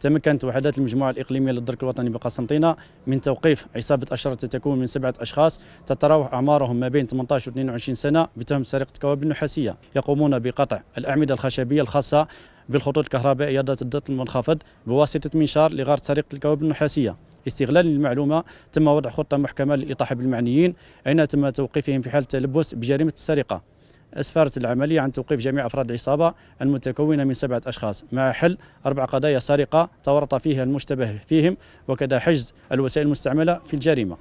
تمكنت وحدات المجموعة الإقليمية للدرك الوطني بقسنطينة من توقيف عصابة أشرار تتكون من سبعة أشخاص تتراوح أعمارهم ما بين 18 و 22 سنة بتهم سرقة كواب نحاسية يقومون بقطع الأعمدة الخشبية الخاصة بالخطوط الكهربائية ذات الضغط المنخفض بواسطة منشار لغرض سرقة الكواب النحاسية استغلال للمعلومه تم وضع خطه محكمه للاطاحه بالمعنيين اين تم توقيفهم في حال التلبس بجريمه السرقه أسفرت العملية عن توقيف جميع أفراد العصابة المتكونة من سبعة أشخاص مع حل أربع قضايا سرقة تورط فيها المشتبه فيهم وكذا حجز الوسائل المستعملة في الجريمة